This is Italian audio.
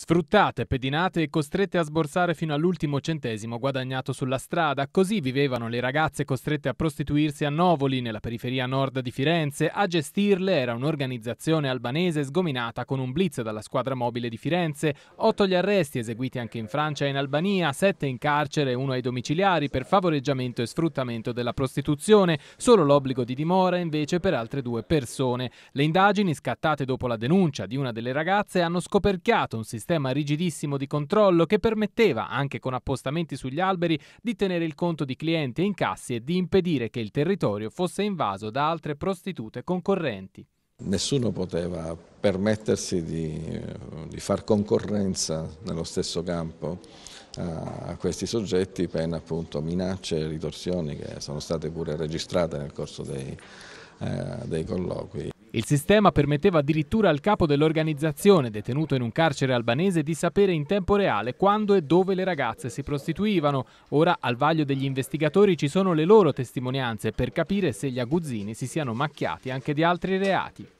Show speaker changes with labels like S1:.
S1: Sfruttate, pedinate e costrette a sborsare fino all'ultimo centesimo guadagnato sulla strada, così vivevano le ragazze costrette a prostituirsi a Novoli, nella periferia nord di Firenze. A gestirle era un'organizzazione albanese sgominata con un blitz dalla squadra mobile di Firenze. Otto gli arresti eseguiti anche in Francia e in Albania, sette in carcere e uno ai domiciliari per favoreggiamento e sfruttamento della prostituzione, solo l'obbligo di dimora invece per altre due persone. Le indagini scattate dopo la denuncia di una delle ragazze hanno scoperchiato un sistema sistema rigidissimo di controllo che permetteva, anche con appostamenti sugli alberi, di tenere il conto di clienti e incassi e di impedire che il territorio fosse invaso da altre prostitute concorrenti.
S2: Nessuno poteva permettersi di, eh, di, far concorrenza nello stesso campo a questi soggetti, pena appunto minacce e ritorsioni che sono state pure registrate nel corso dei, eh, dei colloqui.
S1: Il sistema permetteva addirittura al capo dell'organizzazione, detenuto in un carcere albanese, di sapere in tempo reale quando e dove le ragazze si prostituivano. Ora al vaglio degli investigatori ci sono le loro testimonianze per capire se gli aguzzini si siano macchiati anche di altri reati.